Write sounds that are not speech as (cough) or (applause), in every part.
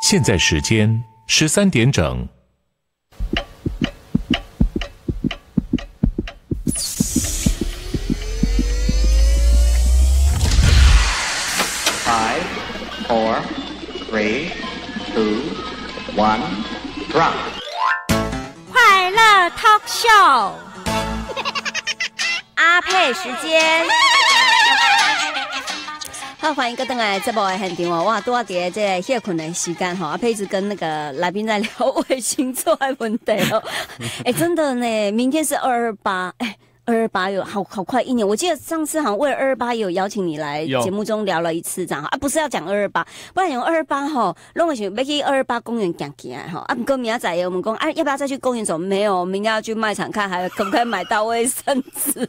现在时间十三点整。v e four, three, two, one, drop. 快乐 talk show. 配时间，好，欢迎各位来。这波很长哦，哇，多点这歇困的时间哈。阿佩子跟那个来宾在聊卫座纸问题哦。哎，(laughs) 真的呢，明天是二二八，哎，二二八有好好快一年。我记得上次好像为二二八有邀请你来节目中聊了一次，这样啊，不是要讲二二八，不然用二二八哈弄个想要去二二八公园起来哈。啊，哥，明仔仔我们讲，哎，要不要再去公园走？没有，明天要去卖场看，还可不可以买到卫生纸？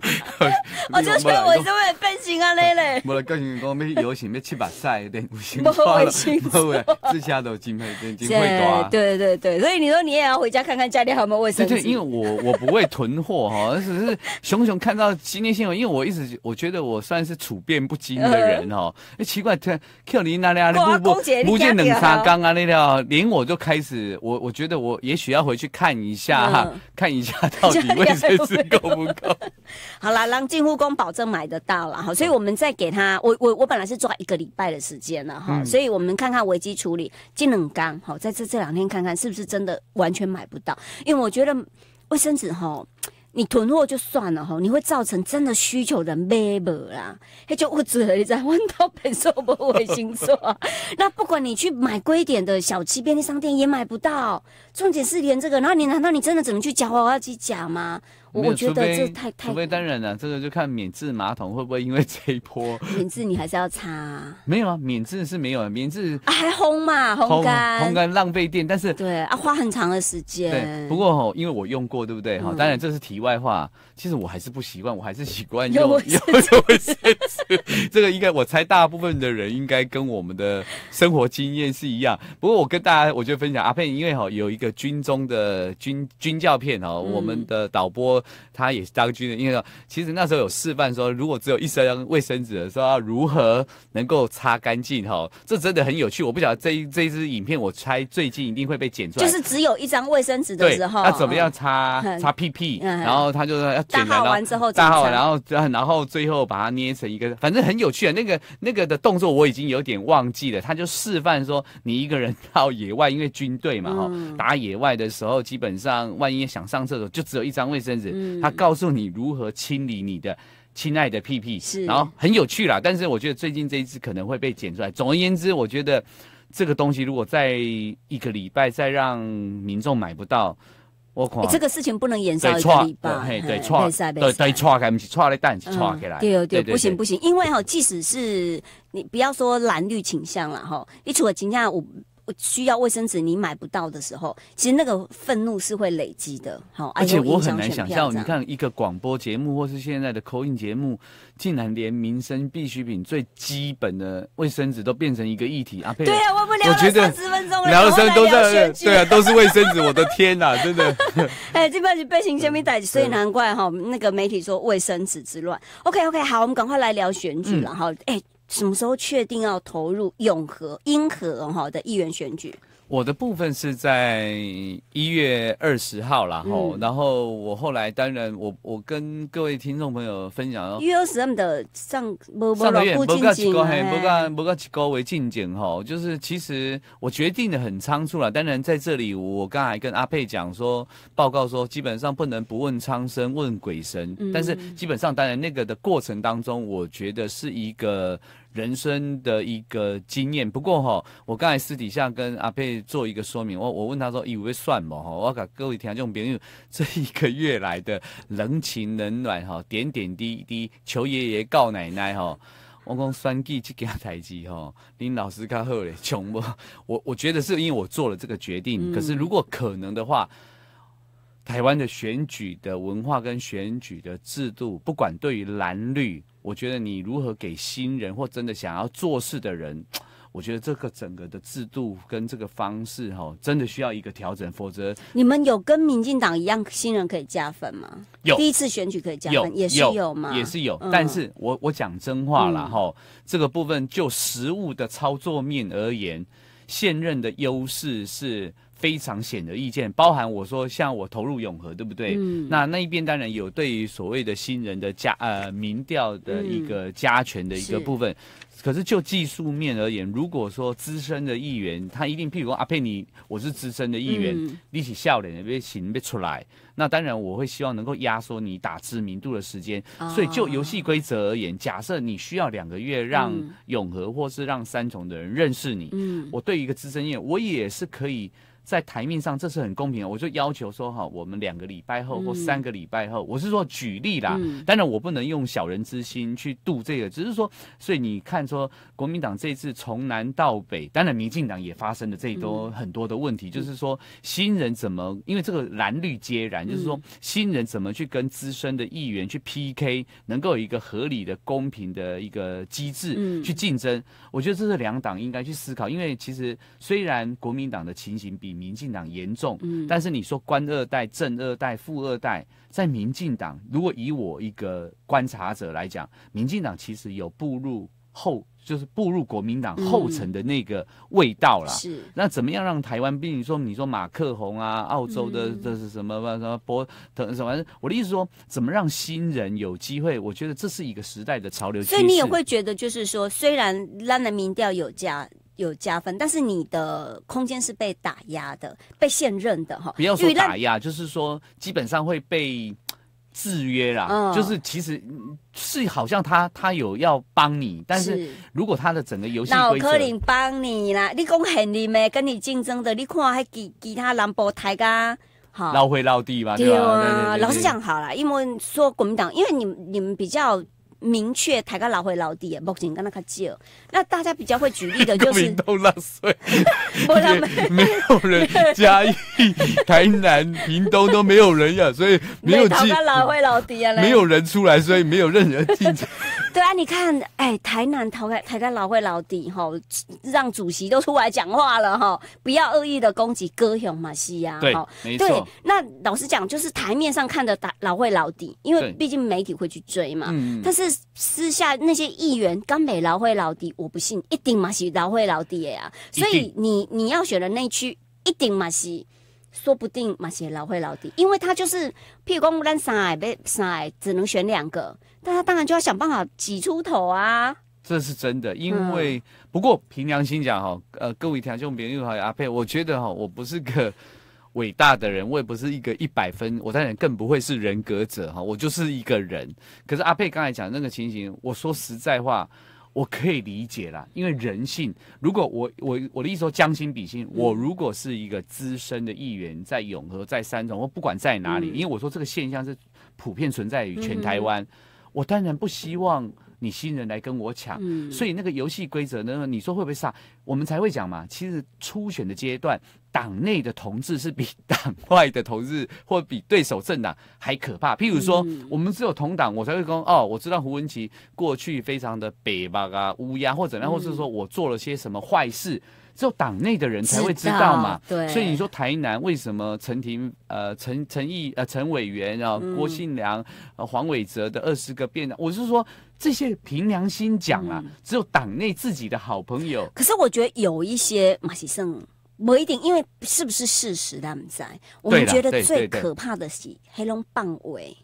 (laughs) 我就觉得为了变形啊？磊磊，冇啦！跟你说，咩有是咩七八十，连卫生纸，冇卫生纸，只下就真系真会多啊！对对对所以你说你也要回家看看家里有没有卫生纸？对，因为我我不会囤货哈，只是熊熊看到今天新闻，因为我一直我觉得我算是处变不惊的人哈。哎，奇怪，Q 零那条不不不见冷茶缸啊那条，连我就开始，我我觉得我也许要回去看一下哈，看一下到底卫生纸够不够。好啦，让进屋工保证买得到了哈，所以我们再给他，我我我本来是抓一个礼拜的时间了哈，所以我们看看危机处理，进冷缸好，在这这两天看看是不是真的完全买不到，因为我觉得卫生纸哈，你囤货就算了哈，你会造成真的需求人没没啦，他就不止你在问到本手不卫生纸那不管你去买贵一点的小七便利商店也买不到，重点是连这个，然后你难道你真的只能去夹娃娃机夹吗？我觉得这太太，除非当然了，这个就看免治马桶会不会因为 (laughs) 这一波 (laughs) 免治你还是要擦啊。没有啊，免治是没有，免治还烘嘛，烘干，烘干浪费电，但是对啊，花很长的时间。对，不过因为我用过，对不对？哈，当然这是题外话。其实我还是不习惯，我还是习惯用 (laughs) 用卫生纸。这个应该我猜，大部分的人应该跟我们的生活经验是一样。不过我跟大家，我就分享阿佩，因为哈有一个军中的军军教片哦，我们的导播他也是当军人，因为其实那时候有示范说，如果只有一张卫生纸的时候，如何能够擦干净哈？这真的很有趣。我不晓得这一这一支影片，我猜最近一定会被剪出来。就是只有一张卫生纸的时候，那怎么样擦擦屁屁？然后他就说。要大号，完之后，然后，然后最后把它捏成一个，反正很有趣的那个那个的动作，我已经有点忘记了。他就示范说，你一个人 (laughs) 到野外，因为军队嘛，打野外的时候，基本上万一想上厕所，就只有一张卫生纸。他告诉你如何清理你的亲爱的屁屁，是，然后很有趣啦。但是我觉得最近这一次可能会被剪出来。总而言之，我觉得这个东西如果在一个礼拜再让民众买不到。这个事情不能延伸到另一对对对，对，串开不是串的蛋是错起来，对对对，不行不行，因为哈，即使是你，不要说蓝绿倾向了哈，你除了倾向我。需要卫生纸，你买不到的时候，其实那个愤怒是会累积的。好，而且我很难想象，你看一个广播节目或是现在的口音节目，竟然连民生必需品最基本的卫生纸都变成一个议题。啊！对啊，我们聊了四十分钟了，聊了都在对啊，都是卫生纸，我的天哪，(laughs) 真的。(laughs) 哎，这帮是背心星带起，所以难怪哈，那个媒体说卫生纸之乱。OK，OK，好，我们赶快来聊选举了哈。哎。什么时候确定要投入永和、英和哈的议员选举？我的部分是在一月二十号啦，吼，然后我后来当然，我我跟各位听众朋友分享，一月二十号的上不不月不告不高，不告不告几个为进检哈，就是其实我决定的很仓促啦。当然在这里，我刚才跟阿佩讲说，报告说基本上不能不问苍生问鬼神，但是基本上当然那个的过程当中，我觉得是一个。人生的一个经验，不过哈，我刚才私底下跟阿佩做一个说明，我我问他说，以为算嘛哈，我给各位听众朋友，这一个月来的人情冷暖哈，点点滴滴求爷爷告奶奶哈，我讲算计这件代志哈，林老师看后嘞穷不，我我觉得是因为我做了这个决定，可是如果可能的话。台湾的选举的文化跟选举的制度，不管对于蓝绿，我觉得你如何给新人或真的想要做事的人，(tsk) 我觉得这个整个的制度跟这个方式，哈，真的需要一个调整，否则你们有跟民进党一样，新人可以加分吗？有，第一次选举可以加分，也是有吗？也是有，但是我我讲真话了哈，这个部分就实物的操作面而言，现任的优势是。非常显而易见，包含我说像我投入永和，对不对？那那一边当然有对于所谓的新人的加呃民调的一个加权的一个部分。可是就技术面而言，如果说资深的议员他一定，譬如阿佩你，我是资深的议员，你起笑脸被请被出来，那当然我会希望能够压缩你打知名度的时间。所以就游戏规则而言，假设你需要两个月让永和或是让三重的人认识你，嗯、我对一个资深议员，我也是可以。在台面上，这是很公平的。我就要求说，哈，我们两个礼拜后或三个礼拜后，我是说举例啦。当然，我不能用小人之心去度这个，只是说，所以你看，说国民党这次从南到北，当然，民进党也发生了这多很多的问题，就是说新人怎么，因为这个蓝绿皆然，就是说新人怎么去跟资深的议员去 PK，能够有一个合理的、公平的一个机制去竞争。我觉得这是两党应该去思考，因为其实虽然国民党的情形比比民进党严重，但是你说官二代、正二代、富二代，在民进党，如果以我一个观察者来讲，民进党其实有步入后，就是步入国民党后尘的那个味道了。是，那怎么样让台湾，比如说你说马克宏啊、澳洲的这是什么什么博等什么？我的意思说，怎么让新人有机会？我觉得这是一个时代的潮流。所以你也会觉得，就是说，虽然拉的民调有加。有加分，但是你的空间是被打压的，被现任的哈。不要说打压，就是说基本上会被制约啦。就是其实是好像他他有要帮你，但是如果他的整个游戏规则，帮你啦，你讲很厉害，跟你竞争的，你看还其其他蓝波台噶，好，捞回捞地吧。对啊，老实讲好了，因为说国民党，因为你们你们比较。明确抬个老回老弟，目前跟他才叫，那大家比较会举例的就是。(laughs) 屏东那谁？没有没有人嘉义、台南、屏东都没有人呀，所以没有进老会老弟啊，没有人出来，所以没有任何进展。(laughs) 对啊，你看，哎，台南台台老会老弟哈，让主席都出来讲话了哈，不要恶意的攻击歌雄马西啊，对，那老实讲，就是台面上看的打老会老弟，因为毕竟媒体会去追嘛，但是私下那些议员，刚美老会老弟，我不信，一定马西老会老弟的呀，所以你你要选的那区，一定马西，说不定马西老会老弟，因为他就是譬如讲，咱三台三台只能选两个。大家当然就要想办法挤出头啊！这是真的，因为不过凭良心讲哈，呃，各位听众，朋友还阿佩，我觉得哈，我不是个伟大的人，我也不是一个一百分，我当然更不会是人格者哈，我就是一个人。可是阿佩刚才讲那个情形，我说实在话，我可以理解啦，因为人性。如果我我我的意思说，将心比心，我如果是一个资深的议员，在永和，在三重，我不管在哪里，因为我说这个现象是普遍存在于全台湾。我当然不希望你新人来跟我抢，所以那个游戏规则呢？你说会不会杀？我们才会讲嘛。其实初选的阶段，党内的同志是比党外的同志，或比对手政党还可怕。譬如说，我们只有同党，我才会说哦，我知道胡文琪过去非常的北吧啊，乌鸦，或者然后是说我做了些什么坏事。只有党内的人才会知道嘛，对，所以你说台南为什么陈婷、呃陈陈毅呃陈委员然后郭信良呃黄伟哲的二十个变论，我是说这些凭良心讲啊，只有党内自己的好朋友。可是我觉得有一些马喜胜不一定，因为是不是事实他们在，我们觉得最可怕的是黑龙棒尾。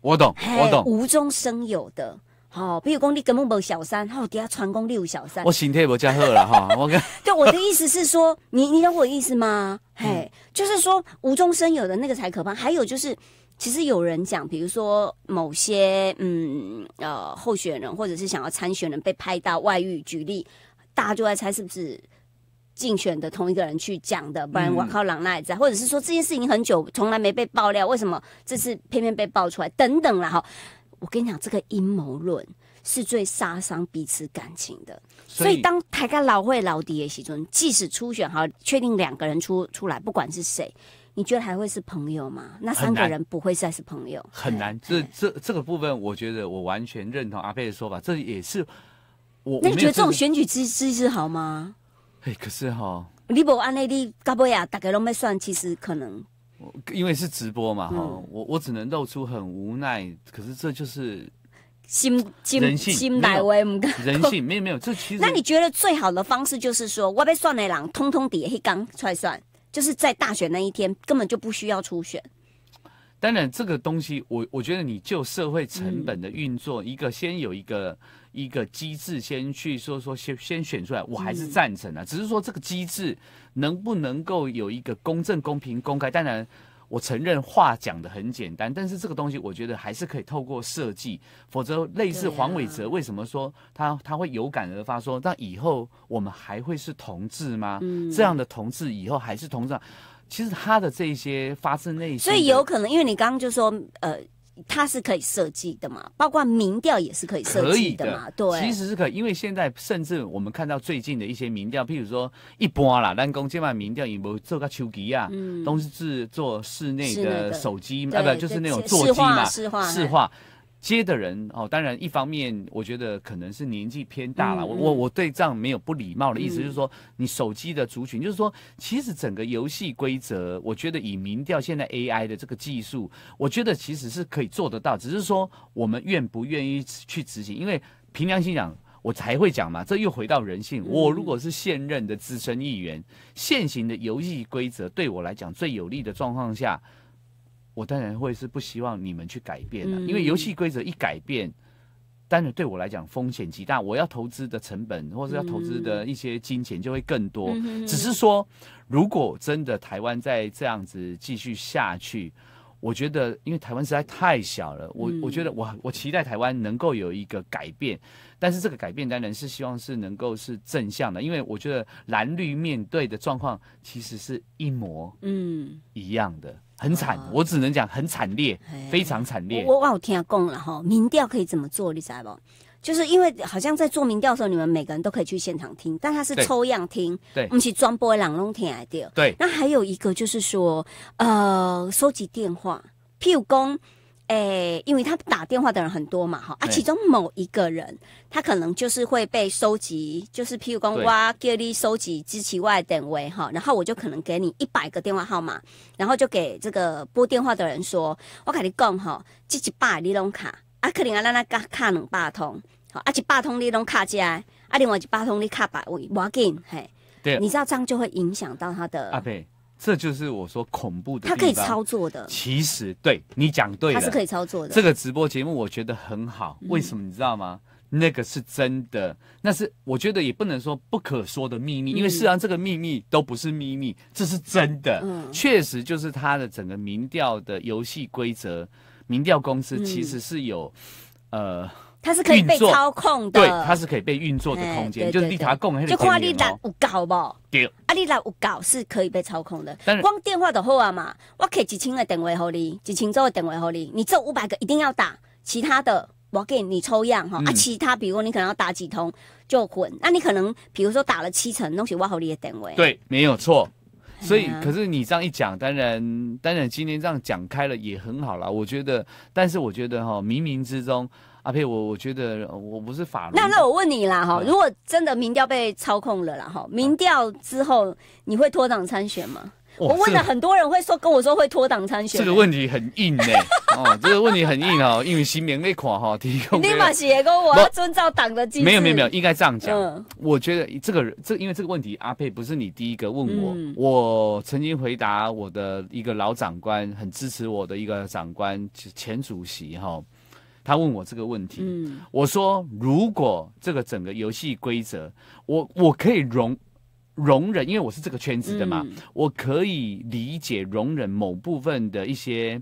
我懂，我懂，无中生有的。好，比如讲你根本无小三，哦，底下传讲你有小三。我身体无加好了哈，(laughs) 我跟对我的意思是说，你你懂我意思吗？嘿，就是说无中生有的那个才可怕。还有就是，其实有人讲，比如说某些嗯呃候选人或者是想要参选人被拍到外遇，举例大家就在猜是不是竞选的同一个人去讲的，不然我靠狼赖在，或者是说这件事情很久从来没被爆料，为什么这次偏偏被爆出来？等等了哈。我跟你讲，这个阴谋论是最杀伤彼此感情的。所以，当台开老会老爹的席中，即使初选好确定两个人出出来，不管是谁，你觉得还会是朋友吗？那三个人不会再是朋友。很难。这这这个部分，我觉得我完全认同阿佩的说法。这也是我。你觉得这种选举机机制好吗？哎，可是哈，你不按那啲搞不呀？大概啷没算？其实可能。因为是直播嘛，哈，我我只能露出很无奈。可是这就是心心人性，人性没有，人性没有。这其实那你觉得最好的方式就是说，我把算的郎通通黑刚出来算，就是在大选那一天，根本就不需要初选。当然，这个东西，我我觉得你就社会成本的运作，一个先有一个。一个机制先去说说先先选出来，我还是赞成的。只是说这个机制能不能够有一个公正、公平、公开？当然，我承认话讲的很简单，但是这个东西我觉得还是可以透过设计。否则，类似黄伟哲，为什么说他他会有感而发说，那以后我们还会是同志吗？这样的同志以后还是同志？其实他的这些发自内心，所以有可能，因为你刚刚就说呃。它是可以设计的嘛，包括民调也是可以设计的嘛，对。其实是可，以，因为现在甚至我们看到最近的一些民调，譬如说一般啦，但公这版民调你没做个手机啊？嗯，都是做室内的手机啊，不就是那种座机嘛，市话。接的人哦，当然一方面，我觉得可能是年纪偏大了。我我我对这样没有不礼貌的意思，就是说你手机的族群，就是说其实整个游戏规则，我觉得以民调现在 AI 的这个技术，我觉得其实是可以做得到，只是说我们愿不愿意去执行。因为凭良心讲，我才会讲嘛。这又回到人性。我如果是现任的资深议员，现行的游戏规则对我来讲最有利的状况下。我当然会是不希望你们去改变的，因为游戏规则一改变，当然对我来讲风险极大。我要投资的成本或者要投资的一些金钱就会更多。只是说，如果真的台湾在这样子继续下去，我觉得因为台湾实在太小了，我我觉得我我期待台湾能够有一个改变，但是这个改变当然是希望是能够是正向的，因为我觉得蓝绿面对的状况其实是一模嗯一样的。很惨，我只能讲很惨烈，非常惨烈。我哇，我听公了哈，民调可以怎么做？你知道不？就是因为好像在做民调的时候，你们每个人都可以去现场听，但他是抽样听，对，我们是转播朗弄听来对。那还有一个就是说，呃，收集电话票公。哎，因为他打电话的人很多嘛，哈，啊，其中某一个人，他可能就是会被收集，就是譬如讲，哇，叫你收集支持外等位，哈，然后我就可能给你一百个电话号码，然后就给这个拨电话的人说，我跟你讲，哈，支持百你拢卡，啊，可能啊，咱那卡卡两百通，好，啊，一百通你拢卡起来，啊，另外一百通你卡百位，我紧，嘿，对，你知道这样就会影响到他的。啊，对。这就是我说恐怖的，它可以操作的。其实对你讲对，它是可以操作的。这个直播节目我觉得很好，为什么你知道吗？那个是真的，那是我觉得也不能说不可说的秘密，因为事实上这个秘密都不是秘密，这是真的，确实就是他的整个民调的游戏规则，民调公司其实是有，呃。它是可以被操控的，对，它是可以被运作的空间，就是利他共，就看你老五搞不？对，阿利老五搞是可以被操控的。但是光电话的好啊嘛，我可以几千个定位给你，几千组的定位给你，你这五百个一定要打，其他的我给你抽样哈。啊，其他比如你可能要打几通就滚，那你可能比如说打了七成，东西，我好你的定位。对，没有错。所以可是你这样一讲，当然当然今天这样讲开了也很好了，我觉得，但是我觉得哈，冥冥之中。阿佩，我我觉得我不是法律。那那我问你啦，哈，如果真的民调被操控了啦，哈，民调之后你会脱党参选吗？我问了很多人，会说跟我说会脱党参选。这个问题很硬哦，(laughs) 这个问题很硬哦，因为新民那款哈第一个。(laughs) 你马写给我，我要遵照党的纪。没有没有没有，应该这样讲。我觉得这个这因为这个问题，阿佩不是你第一个问我，我曾经回答我的一个老长官，很支持我的一个长官，前主席哈。他问我这个问题，我说如果这个整个游戏规则，我我可以容容忍，因为我是这个圈子的嘛，我可以理解容忍某部分的一些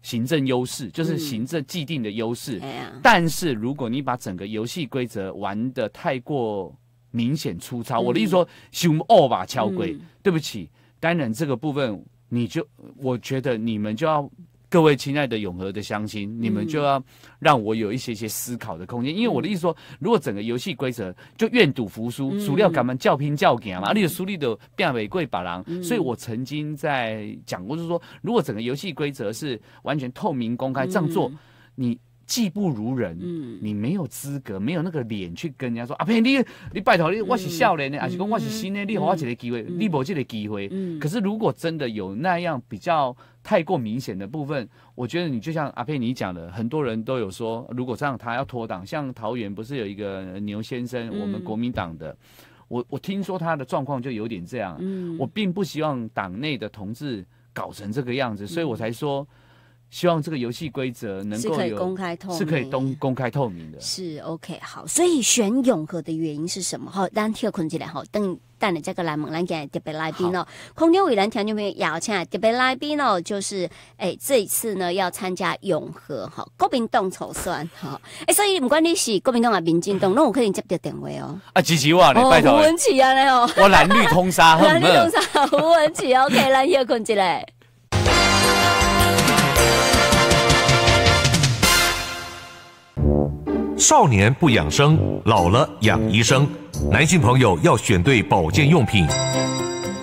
行政优势，就是行政既定的优势。但是如果你把整个游戏规则玩的太过明显粗糙，我的意思说修二吧，敲轨，对不起，当然这个部分你就我觉得你们就要。各位亲爱的永和的乡亲，你们就要让我有一些些思考的空间，因为我的意思说，如果整个游戏规则就愿赌服输，输掉干嘛叫拼叫赢嘛？而力的输力的变玫瑰把狼，所以我曾经在讲过，就是说，如果整个游戏规则是完全透明公开，这样做你。技不如人，你没有资格，没有那个脸去跟人家说啊！呸！你你拜托你，我是少年的，还是讲我是新的，你给我这个机会，你没这个机会。可是如果真的有那样比较太过明显的部分，我觉得你就像阿佩你讲的，很多人都有说，如果这样他要脱党，像桃园不是有一个牛先生，我们国民党的，我我听说他的状况就有点这样。我并不希望党内的同志搞成这个样子，所以我才说。希望这个游戏规则能够明，是可以公公开透明的，是 OK 好。所以选永和的原因是什么？好，咱 a n 困起来好，等带你这个来，我们来特别来宾哦。空军委员田朋友邀请特别来宾哦，就是哎，这一次呢要参加永和哈，国民党筹算哈。哎，所以不管你是国民党啊，民进党，那我肯定接到电话哦。啊，吉吉哇，你拜托吴文琪啊，你哦，我蓝绿通杀，(laughs) 蓝绿通杀，吴文琪 o k d a n 困起来。少年不养生，老了养医生。男性朋友要选对保健用品。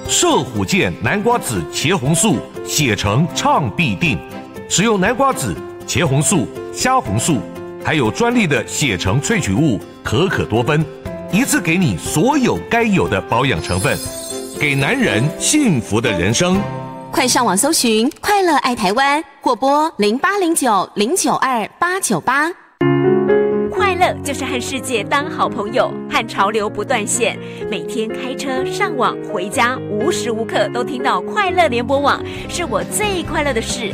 射虎健南瓜子茄红素血橙畅必定，使用南瓜子、茄红素、虾红素，还有专利的血橙萃取物可可多酚，一次给你所有该有的保养成分，给男人幸福的人生。快上网搜寻“快乐爱台湾”，或拨零八零九零九二八九八。快乐就是和世界当好朋友，和潮流不断线。每天开车上网回家，无时无刻都听到快乐联播网，是我最快乐的事。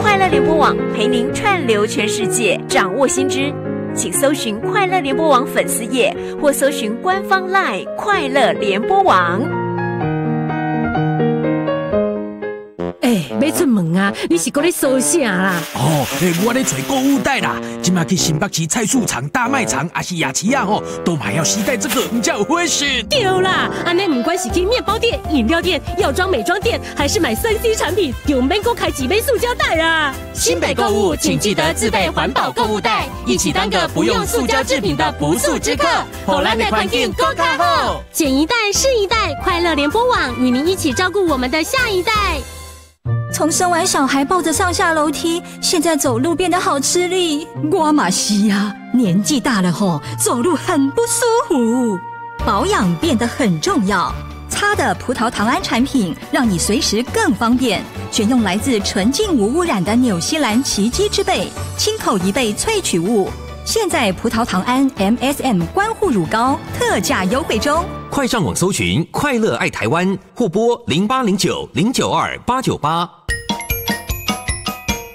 快乐联播网陪您串流全世界，掌握新知，请搜寻快乐联播网粉丝页，或搜寻官方 LINE 快乐联播网。出门啊，你是过来收啥啦？哦，哎，我咧找购物袋啦。今麦去新北市菜市场、大卖场，还是亚奇亚哦，都买要携带这个，唔叫 r u b 丢啦！阿奶，唔管是去面包店、饮料店、药妆美妆店，还是买三 C 产品，丢满个开几杯塑胶袋啊！新北购物，请记得自备环保购物袋，一起当个不用塑胶制品的不速之客，好烂的环境 go go 捡一代是一代，快乐联播网与您一起照顾我们的下一代。从生完小孩抱着上下楼梯，现在走路变得好吃力。我嘛是呀，年纪大了吼，走路很不舒服，保养变得很重要。擦的葡萄糖胺产品让你随时更方便，选用来自纯净无污染的纽西兰奇迹之贝，亲口一贝萃取物。现在葡萄糖胺 MSM 关护乳膏特价优惠中。快上网搜寻“快乐爱台湾”或拨零八零九零九二八九八。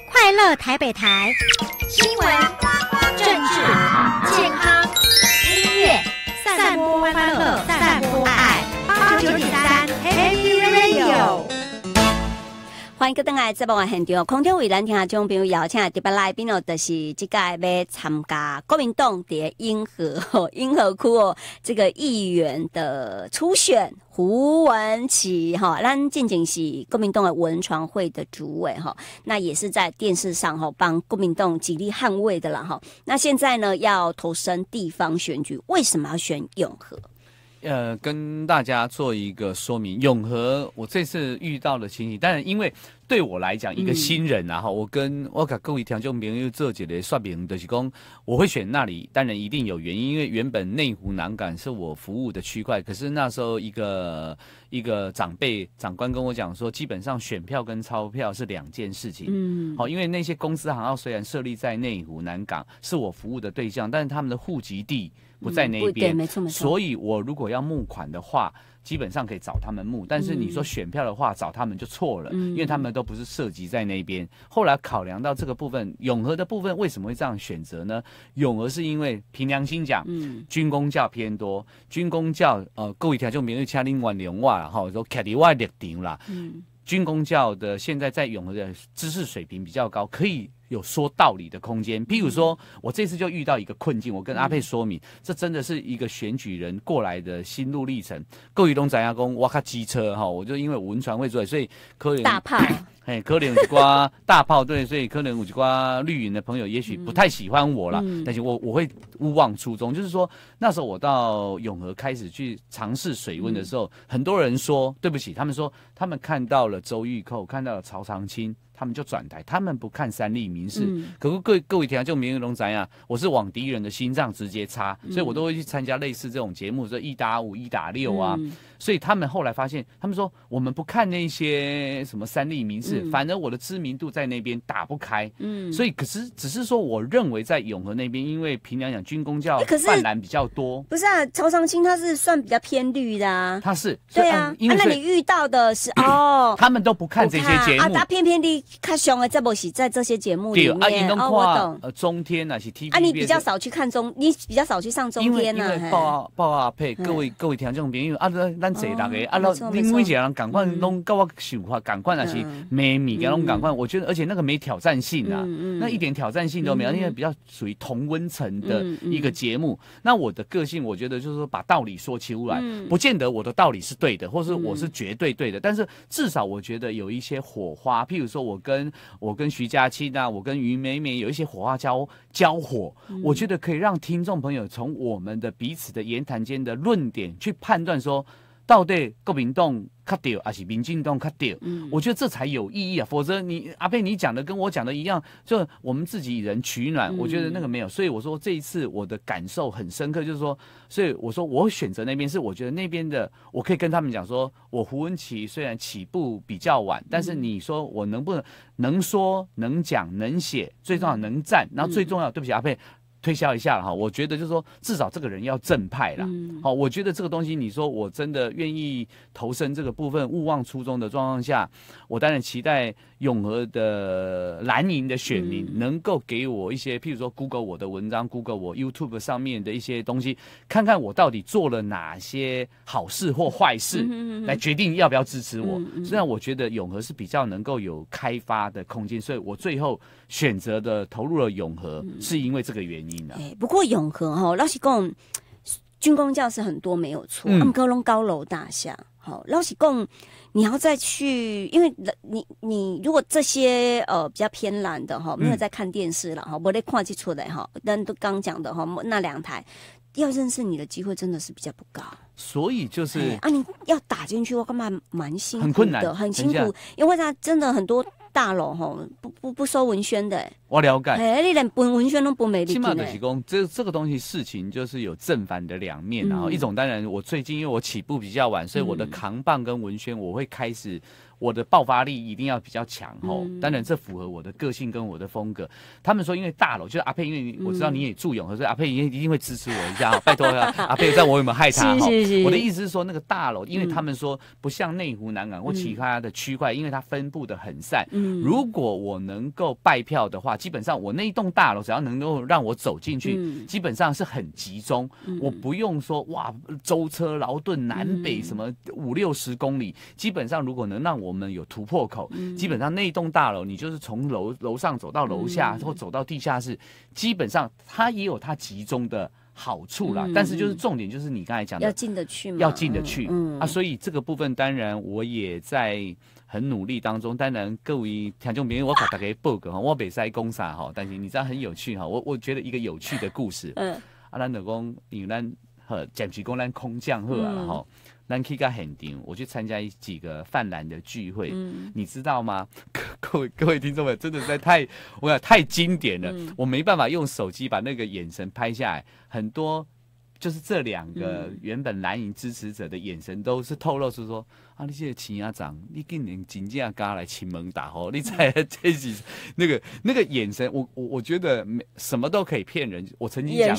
快乐台北台，新闻、政治、健康、音乐，散播欢乐，散播爱。八九点三，Happy Radio。欢迎各位在我们的现场，空中为咱听众朋友邀请特别来宾哦，就是即个要参加国民党的莺河、莺 (laughs) 河区哦这个议员的初选胡文琪哈，咱静静是国民党文传会的主委哈，那也是在电视上哈帮国民党极力捍卫的了哈，那现在呢要投身地方选举，为什么要选永和？呃，跟大家做一个说明，永和我这次遇到的情形，但因为。对我来讲，一个新人啊后我跟我跟各一强就没有做己的算屏的是讲，我会选那里，当然一定有原因，因为原本内湖南港是我服务的区块，可是那时候一个一个长辈长官跟我讲说，基本上选票跟钞票是两件事情，嗯，好，因为那些公司行号虽然设立在内湖南港是我服务的对象，但是他们的户籍地不在那边，对，没错没错，所以我如果要募款的话。基本上可以找他们募，但是你说选票的话，找他们就错了，因为他们都不是涉及在那边。后来考量到这个部分，永和的部分为什么会这样选择呢？永和是因为凭良心讲，军公教偏多，军公教呃够一条就明日加领晚年外哈，说凯迪外的顶啦。嗯，军公教的现在在永和的知识水平比较高，可以。有说道理的空间，譬如说我这次就遇到一个困境，我跟阿佩说明，这真的是一个选举人过来的心路历程。够鱼东斩压工，哇靠，机车哈，我就因为文传会做，所以可以大炮。哎，科联五奇瓜大炮对，所以科联五奇瓜绿云的朋友也许不太喜欢我了，但是我我会勿忘初衷。就是说，那时候我到永和开始去尝试水温的时候，很多人说对不起，他们说他们看到了周玉蔻，看到了曹长青，他们就转台，他们不看三立名事。可是各各位听啊，就明人龙宅啊，我是往敌人的心脏直接插，所以我都会去参加类似这种节目，说一打五、一打六啊。所以他们后来发现，他们说我们不看那些什么三立名事。反正我的知名度在那边打不开，嗯，所以可是只是说，我认为在永和那边，因为平常讲军工叫泛蓝比较多，不是啊，曹长青他是算比较偏绿的啊，他是，对啊，那你遇到的是哦，(clears throat) 他们都不看这些节目啊，他偏偏的看熊啊，这部戏在这些节目里面，哦，我懂，中天那是 t v 啊，你比较少去看中，你比较少去上中天啊，报报啊配各位各位听众朋友啊，咱咱这大个啊，你，为一个人赶快弄跟我想法赶快那是没。美美，那种感观，我觉得，而且那个没挑战性啊，那一点挑战性都没有，因为比较属于同温层的一个节目。那我的个性，我觉得就是说，把道理说起出来，不见得我的道理是对的，或是我是绝对对的，但是至少我觉得有一些火花。譬如说，我跟我跟徐佳琪，那我跟于美美有一些火花交交火，我觉得可以让听众朋友从我们的彼此的言谈间的论点去判断说。到底国民党卡掉，还是民进党卡掉？嗯，我觉得这才有意义啊。否则你阿佩，你讲的跟我讲的一样，就我们自己人取暖。我觉得那个没有。所以我说这一次我的感受很深刻，就是说，所以我说我选择那边是，我觉得那边的，我可以跟他们讲说，我胡文琪虽然起步比较晚，但是你说我能不能能说能讲能写，最重要能站，然后最重要对不起阿佩。推销一下哈，我觉得就是说，至少这个人要正派啦。好，我觉得这个东西，你说我真的愿意投身这个部分，勿忘初衷的状况下，我当然期待永和的蓝营的选民能够给我一些，譬如说，Google 我的文章，Google 我 YouTube 上面的一些东西，看看我到底做了哪些好事或坏事，来决定要不要支持我。虽然我觉得永和是比较能够有开发的空间，所以我最后选择的投入了永和，是因为这个原因。哎，不过永和哈，老西贡军工教室很多没有错，他们高楼高楼大厦，好老西贡你要再去，因为你你如果这些呃比较偏懒的哈，没有在看电视了哈，我得看这出来哈，但都刚讲的哈，那两台要认识你的机会真的是比较不高，所以就是啊，你要打进去，我干嘛蛮辛苦，很困难，很辛苦，因为他真的很多。大楼吼，不不不收文宣的，我了解。哎，你连办文宣都不没力起码得提供这这个东西，事情就是有正反的两面然后一种当然，我最近因为我起步比较晚，所以我的扛棒跟文宣，我会开始。我的爆发力一定要比较强吼，当然这符合我的个性跟我的风格。他们说因为大楼就是阿佩，因为我知道你也住永和，所以阿佩也一定会支持我一下，拜托了，(laughs) 阿佩，在我有没有害他哈。我的意思是说，那个大楼，因为他们说不像内湖南港或其他的区块，因为它分布的很散。嗯，如果我能够拜票的话，基本上我那一栋大楼只要能够让我走进去，基本上是很集中，我不用说哇舟车劳顿南北什么五六十公里，基本上如果能让我。我们有突破口，基本上那一栋大楼，你就是从楼楼上走到楼下，或走到地下室，基本上它也有它集中的好处啦。但是就是重点，就是你刚才讲的，要进得去，要进得去嗯啊。所以这个部分，当然我也在很努力当中。当然各位听众朋友，我给大家报个哈，我北塞公啥哈？但是你知道很有趣哈，我我觉得一个有趣的故事。嗯，阿兰老公，你兰和简暂公兰空降好了哈。那 k i a 很顶，我去参加几个泛蓝的聚会，你知道吗？各位各位听众们，真的在太，我想太经典了，我没办法用手机把那个眼神拍下来，很多就是这两个原本蓝营支持者的眼神，都是透露出说。阿那这请假长，你今年请假刚来，亲门打哦，你再这几，那个那个眼神，我我我觉得没什么都可以骗人。我曾经讲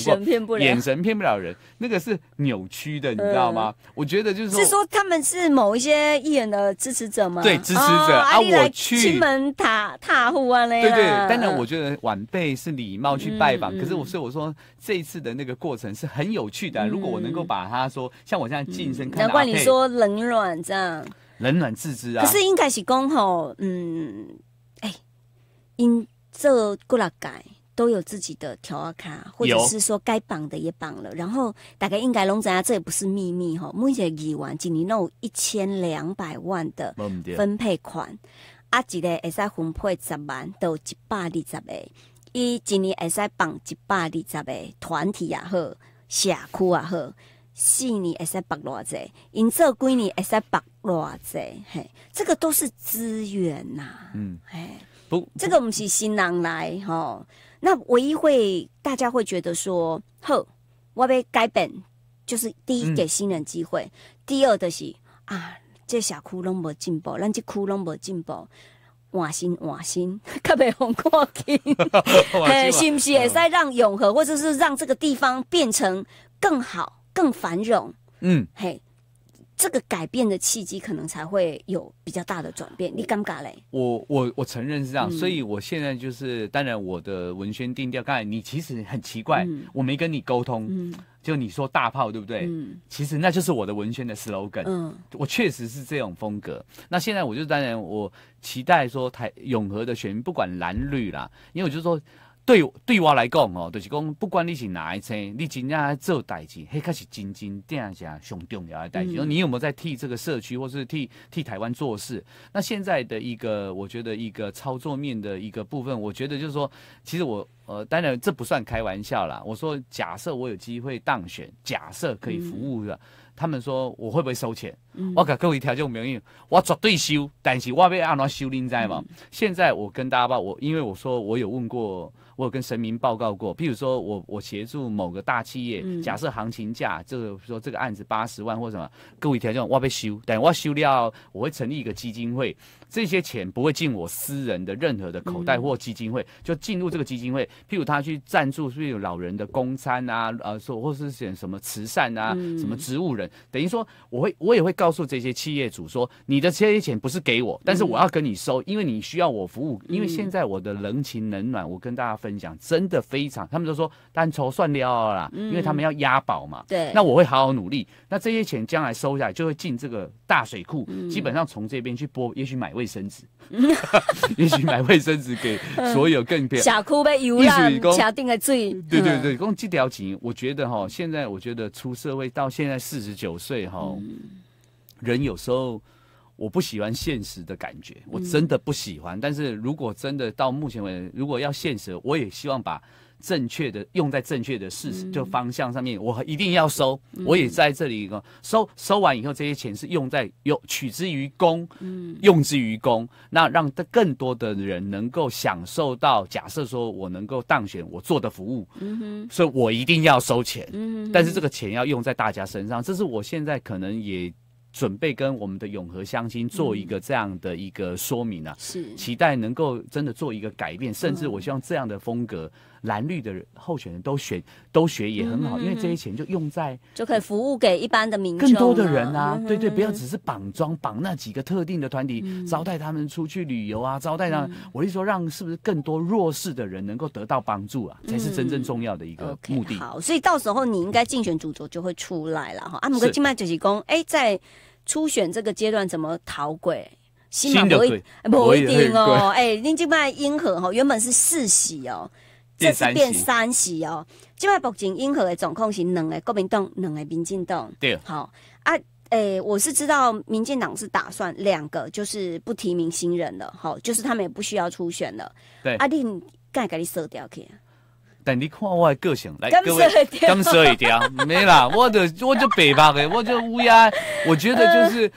过，眼神骗不了人，那个是扭曲的，你知道吗？我觉得就是说，是说他们是某一些艺人的支持者吗？对，支持者啊，我去亲门塔塔户安嘞。对对，当然我觉得晚辈是礼貌去拜访，可是我所以我说这一次的那个过程是很有趣的。如果我能够把他说像我这样近身，难怪你说冷暖这样。冷暖自知啊！可是应该是讲吼，嗯，哎，因这过来改都有自己的条啊卡，或者是说该绑的也绑了，然后大概应该拢在啊，这也不是秘密吼。每只亿万今年拿一千两百万的分配款，阿几个会使分配十万到一百二十个，伊今年会使绑一百二十个团体也好社区也好。四年会使绑偌济，因色几年会使绑偌济，嘿，这个都是资源呐。嗯，嘿，不，这个我们是新郎来吼，那唯一会大家会觉得说，呵，我要改变，就是第一给新人机会，第二的是啊，这小窟窿没进步，咱这窟窿没进步，换新换新，(laughs) 较袂红过去，嘿，是不是？也使让永和，或者是让这个地方变成更好。更繁荣，嗯，嘿，这个改变的契机可能才会有比较大的转变。你尴尬嘞？我我我承认是这样，所以我现在就是，当然我的文宣定调。刚才你其实很奇怪，我没跟你沟通，嗯，就你说大炮对不对？嗯，其实那就是我的文宣的 slogan，嗯，我确实是这种风格。那现在我就当然，我期待说台永和的选民不管蓝绿啦，因为我就说。对对我来讲哦，就是讲不管你是哪一车，你真正在做代志，迄个是真真正正上重要的代志。你有没有在替这个社区，或是替替台湾做事？那现在的一个，我觉得一个操作面的一个部分，我觉得就是说，其实我呃，当然这不算开玩笑啦。我说假设我有机会当选，假设可以服务的，他们说我会不会收钱？我讲给我一条就没有用，我绝对收，但是我被阿妈收，你知吗？现在我跟大家吧，我因为我说我有问过。我有跟神明报告过，譬如说我我协助某个大企业，假设行情价这个说这个案子八十万或什么，各位条件我被修，等我修掉，我会成立一个基金会，这些钱不会进我私人的任何的口袋或基金会，就进入这个基金会。譬如他去赞助，譬如有老人的公餐啊，呃说或是选什么慈善啊，什么植物人，等于说我会我也会告诉这些企业主说，你的这些钱不是给我，但是我要跟你收，因为你需要我服务，因为现在我的人情冷暖，我跟大家。分享真的非常，他们都说单抽算了啦，因为他们要押宝嘛。对，那我会好好努力。那这些钱将来收下来，就会进这个大水库，基本上从这边去拨，也许买卫生纸，(laughs) (laughs) 也许买卫生纸给所有更偏。(laughs) 小库被污染，掐定了罪。对对对，共这条锦，我觉得哈，现在我觉得出社会到现在四十九岁哈，人有时候。我不喜欢现实的感觉，我真的不喜欢。但是如果真的到目前为止，如果要现实，我也希望把正确的用在正确的事实就方向上面。我一定要收，我也在这里个收收完以后，这些钱是用在用取之于公，嗯，用之于公，那让更多的人能够享受到。假设说我能够当选，我做的服务，嗯所以我一定要收钱。嗯，但是这个钱要用在大家身上，这是我现在可能也。准备跟我们的永和乡亲做一个这样的一个说明啊，是期待能够真的做一个改变，甚至我希望这样的风格蓝绿的人候选人都选都学也很好，因为这些钱就用在就可以服务给一般的民众更多的人啊，对对，不要只是绑装绑那几个特定的团体，招待他们出去旅游啊，招待让我是说让是不是更多弱势的人能够得到帮助啊，才是真正重要的一个目的。好，所以到时候你应该竞选主轴就会出来了哈，阿姆哥金麦九席工哎在。初选这个阶段怎么逃鬼？新马不会，不一定哦。(laughs) 哎，您今麦英和吼，原本是四席哦，这次变三席哦。这麦博警英和的总控是两个国民党，两个民进党。对，好啊，诶，我是知道民进党是打算两个，就是不提名新人了，好，就是他们也不需要初选了。对，阿弟，盖给你色掉去。但你看我的个性，来各位，刚说一点，(laughs) 没啦，我的我就北吧的，我就乌鸦，我觉得就是，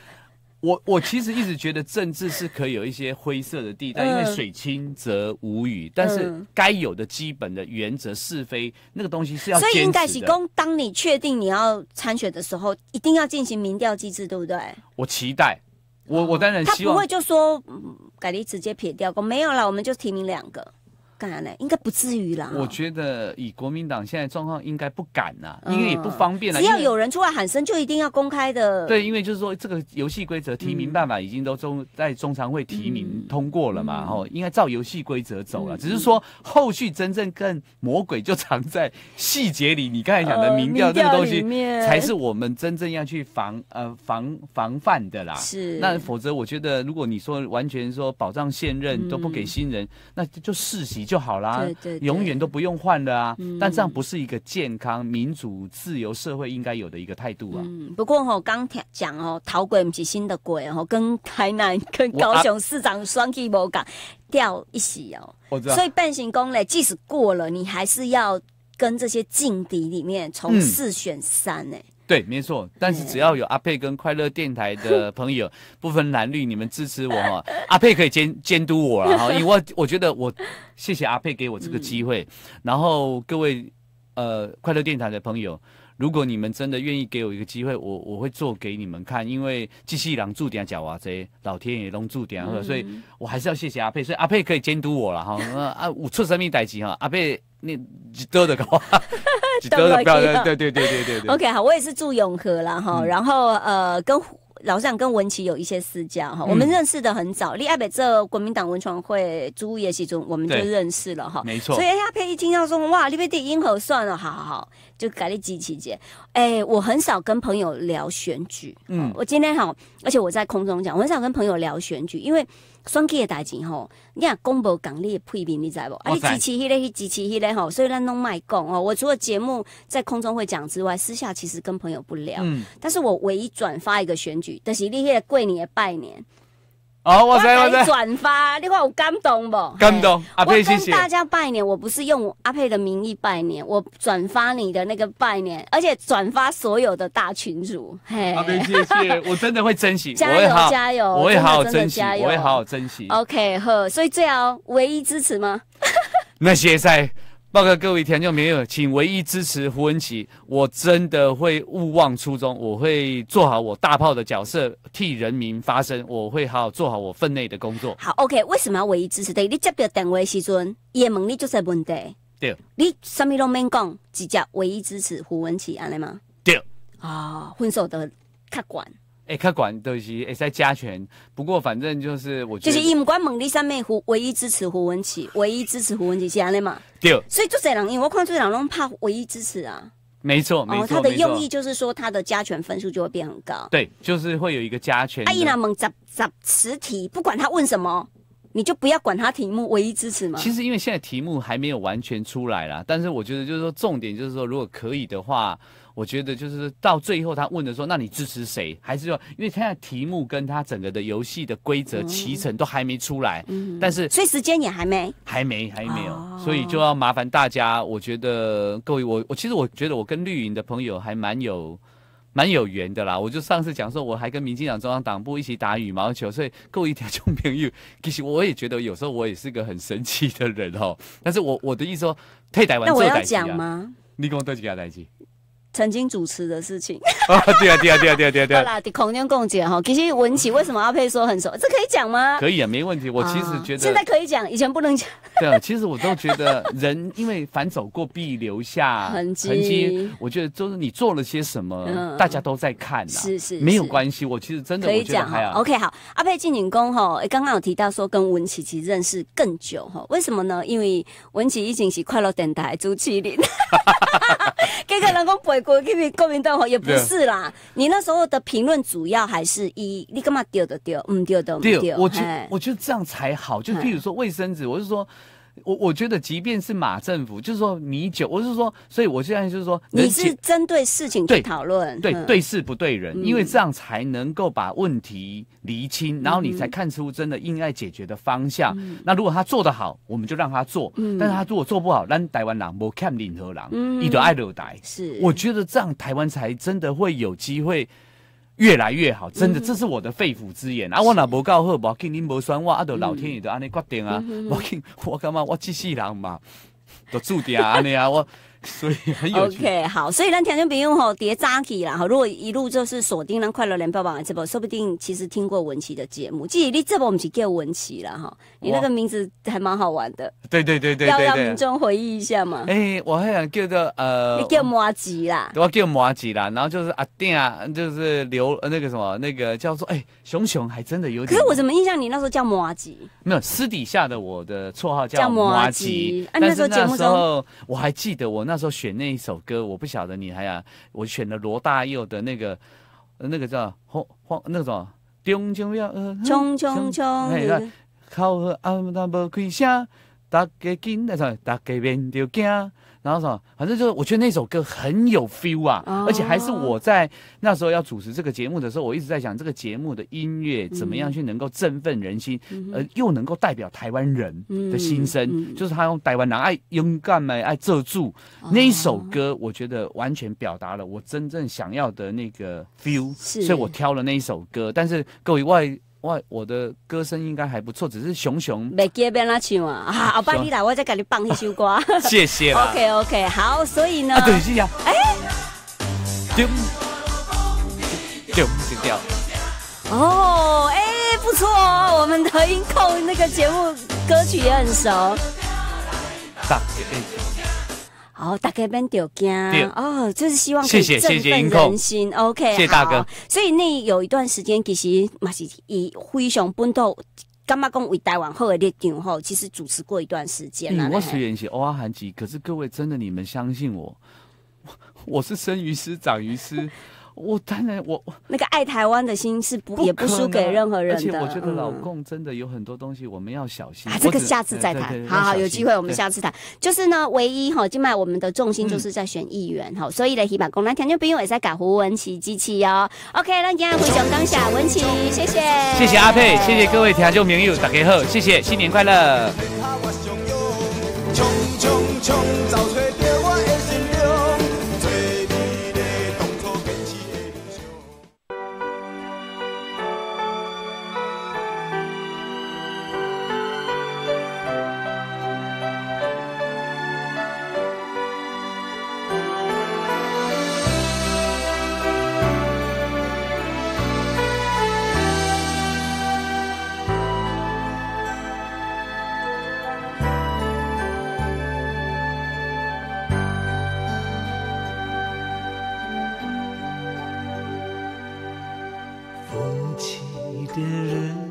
我我其实一直觉得政治是可以有一些灰色的地带，因为水清则无鱼，但是该有的基本的原则是非那个东西是要。所以，应该是公，当你确定你要参选的时候，一定要进行民调机制，对不对？我期待，我我当然希望他不会就说改立直接撇掉，我没有了，我们就提名两个。干呢？应该不至于啦。我觉得以国民党现在状况，应该不敢啦，因为也不方便了。只要有人出来喊声，就一定要公开的。对，因为就是说这个游戏规则提名办法已经都中在中常会提名通过了嘛，然应该照游戏规则走了。只是说后续真正更魔鬼就藏在细节里，你刚才讲的民调这个东西，才是我们真正要去防呃防防范的啦。是，那否则我觉得如果你说完全说保障现任都不给新人，那就世袭。就好啦，永远都不用换的啊！但这样不是一个健康、民主、自由社会应该有的一个态度啊。嗯，不过吼，刚讲哦，桃鬼不是新的鬼哦，跟台南 (laughs) 跟高雄市长双举无共，掉一起哦。我知道。所以变形公咧，即使过了，你还是要跟这些劲敌里面从四选三诶。对，没错，但是只要有阿佩跟快乐电台的 (laughs) 朋友不分蓝绿，你们支持我哈，阿佩可以监监督我了哈，(laughs) 因为我觉得我谢谢阿佩给我这个机会，然后各位呃快乐电台的朋友。如果你们真的愿意给我一个机会，我我会做给你们看，因为机器难注点啊，假话贼，老天爷难注点呵，所以我还是要谢谢阿佩，所以阿佩可以监督我了哈，(laughs) 啊，我出生命代志哈，阿佩你多得的高。话，多 (laughs) 的，不要对对对对对对对。OK，好，我也是住永和了哈，然后呃跟。老想跟文琪有一些私交哈，我们认识的很早，立亚北这国民党文传会朱也是中，我们就认识了哈，没错。所以立亚北一听到说哇立北地因何算了，好好好，就改了几期节。哎，我很少跟朋友聊选举，嗯，我今天哈，而且我在空中讲，我很少跟朋友聊选举，因为。选举的代志吼，你也讲无讲你批评你知无？啊你支持迄个，去支持迄个吼，所以咱拢卖讲哦。我除了节目在空中会讲之外，私下其实跟朋友不聊。嗯，但是我唯一转发一个选举，但是你个过年诶拜年。哦，我再我再转发，你看我感动不？感动，阿佩谢谢。我跟大家拜年，我不是用阿佩的名义拜年，我转发你的那个拜年，而且转发所有的大群主。阿佩谢谢，我真的会珍惜。加 (laughs) 油加油，我会好好珍惜，我会好好珍惜。OK，呵，所以最好唯一支持吗？(laughs) 那些在。报告各位，田就朋友，请唯一支持胡文琪，我真的会勿忘初衷，我会做好我大炮的角色，替人民发声，我会好好做好我分内的工作。好，OK，为什么要唯一支持？在你接到电话的时阵，也问你就是问题。对，你什么拢没讲，只接唯一支持胡文琪，安尼吗？对，啊，分手的客观。哎，他管东西，哎在加权。不过反正就是我就是，不管问你啥，美胡唯一支持胡文琪，唯一支持胡文琪是安尼嘛？对。所以做这因样，我看到这两样怕唯一支持啊。没错，没错，他的用意就是说，他的加权分数就会变很高。对，就是会有一个加权。他姨拿蒙杂杂词题，不管他问什么，你就不要管他题目，唯一支持嘛。其实因为现在题目还没有完全出来啦，但是我觉得就是说，重点就是说，如果可以的话。我觉得就是到最后，他问的说：“那你支持谁？”还是说，因为现在题目跟他整个的游戏的规则、起成都还没出来，但是所以时间也还没，还没，还没有，所以就要麻烦大家。我觉得各位，我我其实我觉得我跟绿营的朋友还蛮有蛮有缘的啦。我就上次讲说，我还跟民进党中央党部一起打羽毛球，所以够一条旧朋友。其实我也觉得有时候我也是个很神奇的人哦。但是我我的意思说，退台湾做代吗？你跟我多几个代机。曾经主持的事情 (laughs) 啊，对啊，对啊，对啊，对啊，对啊，对啦，同根共茧哈，其实文琪为什么阿佩说很熟，这可以讲吗？可以啊，没问题。我其实觉得现在可以讲，以前不能讲。对啊，其实我都觉得人因为反走过必留下痕迹，我觉得就是你做了些什么，大家都在看的，是是，没有关系。我其实真的可以讲啊。OK，好，阿佩进警官哈，刚刚有提到说跟文琪其实认识更久哈，为什么呢？因为文琪已经是快乐电台朱启林，给个能够背。我民你共鸣也不是啦。你那时候的评论主要还是一，你干嘛丢的丢，嗯，丢的唔丢。我觉我觉得这样才好，就譬如说卫生纸，我是说。我我觉得，即便是马政府，就是说米酒，我是说，所以我现在就是说，你是针对事情去讨论，对对事不对人，因为这样才能够把问题厘清，然后你才看出真的应该解决的方向。那如果他做得好，我们就让他做；，但是他如果做不好，那台湾人不看脸和狼，一就爱留呆。是，我觉得这样台湾才真的会有机会。越来越好，真的，这是我的肺腑之言啊！我若无够好，无肯定无选我，啊，斗老天爷得安尼决定啊！无我我感觉我即世人嘛，都注定安尼啊我。(laughs) 所以很有。OK，好，所以让听众平用吼叠扎起啦哈。如果一路就是锁定那快乐连报的这波，说不定其实听过文琪的节目。即你这波我们是叫文琪了哈，你那个名字还蛮好玩的。对对对对对。要让民众回忆一下嘛。哎，我还想叫做呃。你叫摩吉啦。对叫摩吉啦，然后就是阿定啊，就是刘那个什么那个叫做哎熊熊，还真的有点。可是我怎么印象你那时候叫摩吉？没有，私底下的我的绰号叫摩吉。哎，那时候节目。时候我还记得我。那时候选那一首歌，我不晓得你还啊，我选了罗大佑的那个，那个叫黄黄那种咚咚要呃，咚咚咚，哎呀，敲好暗，他无开声，大家紧来上，大家免着惊。然后说，反正就是，我觉得那首歌很有 feel 啊，而且还是我在那时候要主持这个节目的时候，我一直在想这个节目的音乐怎么样去能够振奋人心，而又能够代表台湾人的心声，就是他用台湾人爱勇敢、嘛，爱住、助那一首歌，我觉得完全表达了我真正想要的那个 feel，所以我挑了那一首歌。但是各位外。哇，我的歌声应该还不错，只是熊熊。没给别人唱啊！阿 (laughs) 爸，你来，我再给你放一首歌。(laughs) 谢谢 OK，OK，好，所以呢。啊，对，是呀。哎。丢丢掉。哦，哎，不错，我们的音控那个节目歌曲也很熟。上。哦，大家门就惊哦，就是希望可以振奋人心。OK，谢谢大哥。所以那有一段时间，其实嘛是以非常奋斗。干甘马公为台湾后的列场后，其实主持过一段时间了。我虽然写欧阿韩籍，可是各位真的，你们相信我，我我是生于斯，长于斯。我当然，我那个爱台湾的心是不也不输给任何人的。而且我觉得老公真的有很多东西我们要小心。啊、这个下次再谈，好好有机会我们下次谈。就是呢，唯一哈，今麦我们的重心就是在选议员哈，所以呢，先把工。那听就不用也在改胡文琪机器哦。OK，那今天回常当下文琪，谢谢。谢谢阿佩，谢谢各位听众朋友大家好，谢谢新年快乐。冲冲冲，早风起的人。